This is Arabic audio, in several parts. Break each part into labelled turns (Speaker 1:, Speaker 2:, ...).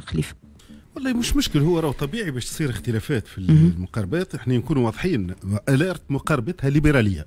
Speaker 1: خليفه والله مش مشكل هو راه طبيعي باش تصير اختلافات في المقاربات احنا نكونوا واضحين الارت مقاربتها ليبراليه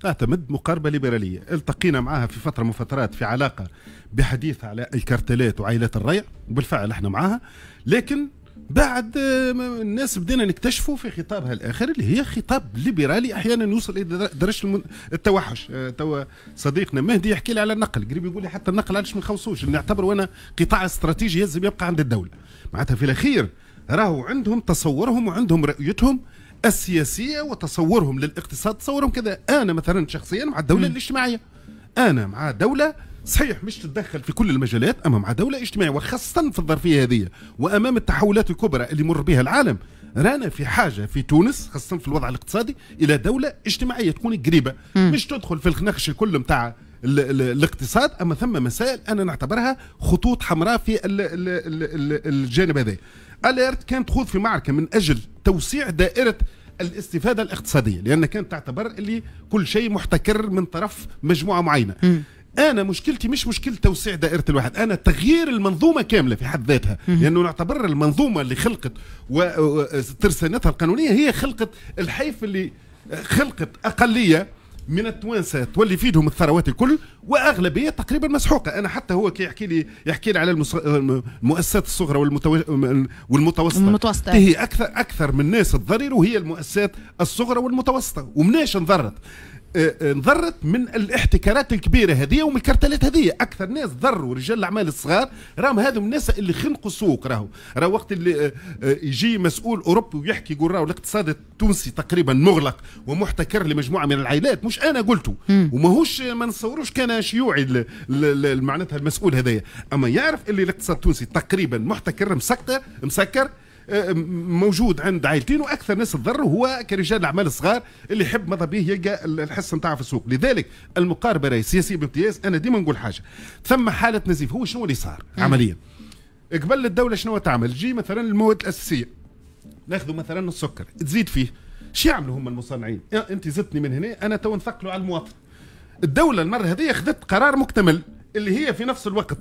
Speaker 1: تعتمد مقاربه ليبراليه التقينا معها في فتره من فترات في علاقه بحديث على الكرتلات وعائلات الريع وبالفعل احنا معاها لكن بعد الناس بدينا نكتشفوا في خطابها الاخر اللي هي خطاب ليبرالي احيانا يوصل الى درجه التوحش آه، تو صديقنا مهدي يحكي لي على النقل قريب يقول لي حتى النقل علاش ما نخوصوش نعتبره انا قطاع استراتيجي لازم يبقى عند الدوله معناتها في الاخير راهو عندهم تصورهم وعندهم رؤيتهم السياسيه وتصورهم للاقتصاد تصورهم كذا انا مثلا شخصيا مع الدوله الاجتماعيه انا مع دوله صحيح مش تتدخل في كل المجالات اما مع دوله اجتماعيه وخاصه في الظرفيه هذه وامام التحولات الكبرى اللي مر بها العالم رانا في حاجه في تونس خاصه في الوضع الاقتصادي الى دوله اجتماعيه تكون قريبه م. مش تدخل في الخناقش الكل نتاع الاقتصاد اما ثم مسائل انا نعتبرها خطوط حمراء في الـ الـ الـ الجانب هذا اليرت كانت تخوض في معركه من اجل توسيع دائره الاستفاده الاقتصاديه لان كانت تعتبر اللي كل شيء محتكر من طرف مجموعه معينه م. انا مشكلتي مش مشكله توسيع دائره الواحد انا تغيير المنظومه كامله في حد ذاتها لانه نعتبر المنظومه اللي خلقت وترسانتها القانونيه هي خلقت الحيف اللي خلقت اقليه من التوانسه تولي في الثروات الكل واغلبيه تقريبا مسحوقه انا حتى هو كي يحكي لي يحكي لي على المؤسسات الصغرى والمتو... والمتوسطه المتوسطه هي اكثر اكثر من الناس تضرر وهي المؤسسات الصغرى والمتوسطه ومناش انضرت آه، آه، انضرت من الاحتكارات الكبيره هذه ومن الكرتلات هذه اكثر ناس ضروا رجال الاعمال الصغار راهم هذم الناس اللي خنقوا السوق راهو راه وقت اللي آه، يجي مسؤول اوروبي ويحكي يقول راهو الاقتصاد التونسي تقريبا مغلق ومحتكر لمجموعه من العائلات مش انا قلته وماهوش ما نصوروش كان شيوعي معناتها المسؤول هذايا اما يعرف اللي الاقتصاد التونسي تقريبا محتكر مسكر مسكر آه، موجود عند عائلتين واكثر ناس تضر هو كرجال الاعمال الصغار اللي يحب ماذا به يلقى الحصه نتاعها في السوق لذلك المقاربه راهي سياسيه بامتياز انا ديما نقول حاجه ثم حاله نزيف هو شنو اللي صار عمليا قبل الدوله شنو تعمل تجي مثلا المواد الاساسيه ناخذوا مثلا السكر تزيد فيه شو يعملوا هم المصنعين انت زدتني من هنا انا تو نثقلوا على المواطن الدوله المره هذه اخذت قرار مكتمل اللي هي في نفس الوقت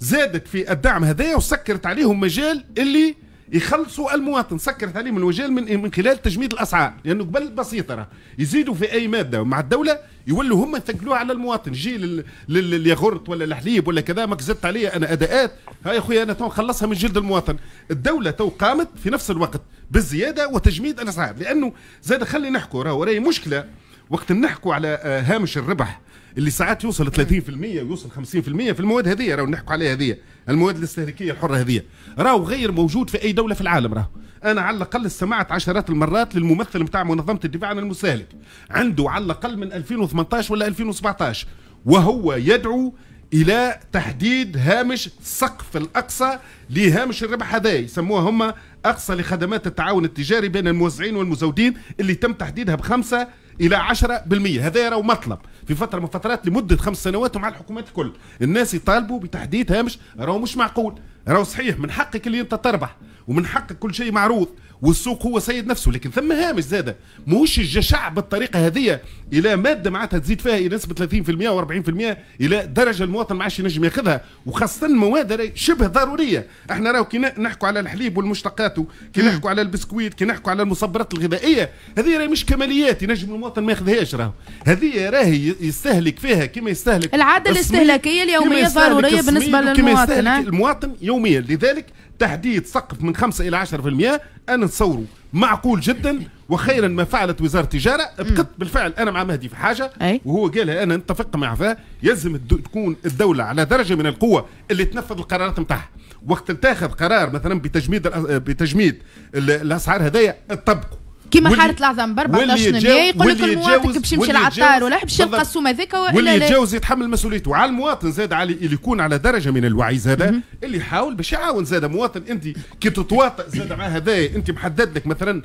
Speaker 1: زادت في الدعم هذايا وسكرت عليهم مجال اللي يخلصوا المواطن سكر تعليم الوجال من من خلال تجميد الاسعار لانه يعني قبل بسيطه راه يزيدوا في اي ماده مع الدوله يولوا هم يثقلوها على المواطن جي للياغورت ولا الحليب ولا كذا ما زدت علي انا اداءات هاي اخويا انا تو نخلصها من جلد المواطن الدوله تو قامت في نفس الوقت بالزياده وتجميد الاسعار لانه زاد خلي نحكوا راهو راهي مشكله وقت نحكوا على آه، هامش الربح اللي ساعات يوصل 30% ويوصل 50% في المواد هذه راهو نحكوا عليها هذه المواد الاستهلاكيه الحره هذه راهو غير موجود في اي دوله في العالم راهو انا على الاقل سمعت عشرات المرات للممثل نتاع منظمه الدفاع عن المستهلك عنده على الاقل من 2018 ولا 2017 وهو يدعو الى تحديد هامش السقف الاقصى لهامش الربح هذا يسموها هم اقصى لخدمات التعاون التجاري بين الموزعين والمزودين اللي تم تحديدها بخمسه الى 10% هذا يروا مطلب في فتره من فترات لمده خمس سنوات مع الحكومات الكل الناس يطالبوا بتحديد هامش راهو مش معقول راهو صحيح من حقك اللي انت تربح ومن حق كل شيء معروض والسوق هو سيد نفسه لكن ثم هامش زاده موش الجشع بالطريقه هذه الى ماده معناتها تزيد فيها الى نسبه 30% و40% الى درجه المواطن ما عادش ينجم ياخذها وخاصه المواد شبه ضروريه احنا راهو كي نحكوا على الحليب والمشتقات كي نحكوا على البسكويت كي نحكوا على المصبرات الغذائيه هذه راهي مش كماليات ينجم المواطن ما ياخذهاش راهو هذه راهي يستهلك فيها كما يستهلك العاده الاستهلاكيه اليوميه ضروريه بالنسبه للمواطن كما يستهلك المواطن يوميا لذلك تحديد سقف من 5 إلى 10% أنا نصوره معقول جدا وخيرا ما فعلت وزارة التجارة بقت بالفعل أنا مع مهدي في حاجة أي. وهو قالها أنا نتفق مع فيها يلزم تكون الدولة على درجة من القوة اللي تنفذ القرارات نتاعها وقت تاخذ قرار مثلا بتجميد بتجميد الأسعار هذايا تطبقه كيما حاره العظام ب 14 مليون يقول لك المواطن باش يمشي للعطار ولا باش يلقى السوم هذاك واللي يتجاوز يتحمل مسؤوليته وعلى المواطن زاد علي اللي يكون على درجه من الوعي زاد اللي يحاول باش يعاون زاد مواطن انت كي تتواطئ زاد مع هذا انت محدد لك مثلا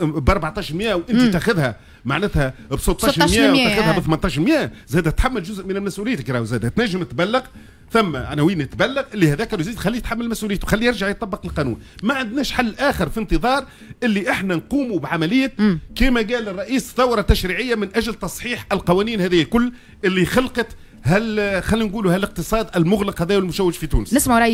Speaker 1: ب 1400 وانت تاخذها معناتها ب 16 مليون وتاخذها ب مليون زاد تحمل جزء من مسؤوليتك راهو زاد تنجم تبلغ ثم عناوين تبلغ اللي هذاك يزيد خليه يتحمل مسؤوليته خليه يرجع يطبق القانون ما عندناش حل اخر في انتظار اللي احنا نقوموا بعمليه كما قال الرئيس ثوره تشريعيه من اجل تصحيح القوانين هذه كل اللي خلقت هل خلينا نقولوا هالاقتصاد المغلق هذا والمشوش في تونس نسمع رأي